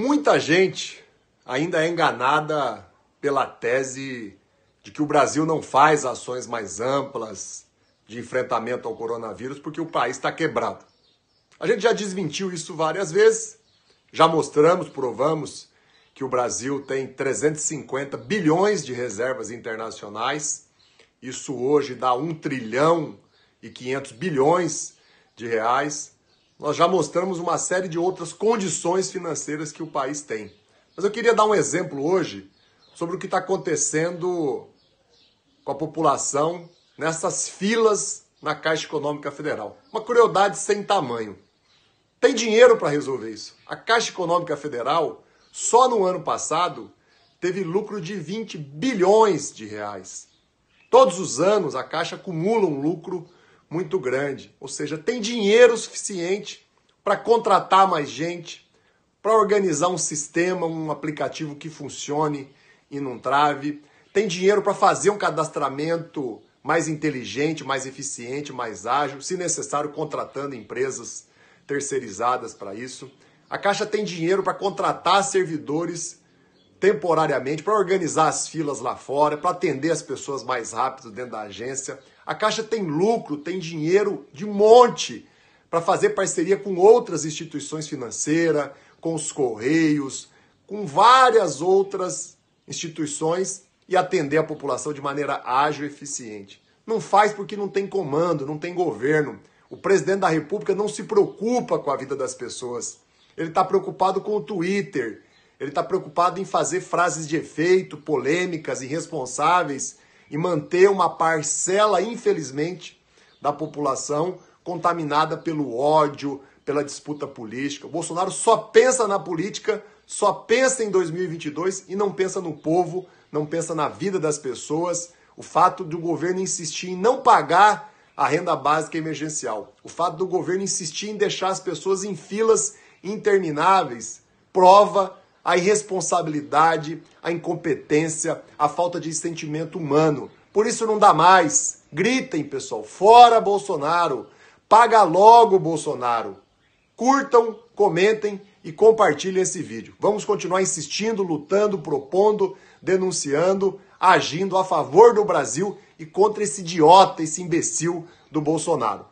Muita gente ainda é enganada pela tese de que o Brasil não faz ações mais amplas de enfrentamento ao coronavírus porque o país está quebrado. A gente já desmentiu isso várias vezes, já mostramos, provamos que o Brasil tem 350 bilhões de reservas internacionais. Isso hoje dá 1 trilhão e 500 bilhões de reais nós já mostramos uma série de outras condições financeiras que o país tem. Mas eu queria dar um exemplo hoje sobre o que está acontecendo com a população nessas filas na Caixa Econômica Federal. Uma crueldade sem tamanho. Tem dinheiro para resolver isso. A Caixa Econômica Federal, só no ano passado, teve lucro de 20 bilhões de reais. Todos os anos a Caixa acumula um lucro muito grande. Ou seja, tem dinheiro suficiente para contratar mais gente, para organizar um sistema, um aplicativo que funcione e não trave. Tem dinheiro para fazer um cadastramento mais inteligente, mais eficiente, mais ágil, se necessário, contratando empresas terceirizadas para isso. A Caixa tem dinheiro para contratar servidores temporariamente para organizar as filas lá fora, para atender as pessoas mais rápido dentro da agência. A Caixa tem lucro, tem dinheiro de monte para fazer parceria com outras instituições financeiras, com os Correios, com várias outras instituições e atender a população de maneira ágil e eficiente. Não faz porque não tem comando, não tem governo. O presidente da República não se preocupa com a vida das pessoas. Ele está preocupado com o Twitter, ele está preocupado em fazer frases de efeito, polêmicas, irresponsáveis e manter uma parcela, infelizmente, da população contaminada pelo ódio, pela disputa política. O Bolsonaro só pensa na política, só pensa em 2022 e não pensa no povo, não pensa na vida das pessoas. O fato do governo insistir em não pagar a renda básica emergencial, o fato do governo insistir em deixar as pessoas em filas intermináveis, prova a irresponsabilidade, a incompetência, a falta de sentimento humano. Por isso não dá mais. Gritem, pessoal, fora Bolsonaro! Paga logo Bolsonaro! Curtam, comentem e compartilhem esse vídeo. Vamos continuar insistindo, lutando, propondo, denunciando, agindo a favor do Brasil e contra esse idiota, esse imbecil do Bolsonaro.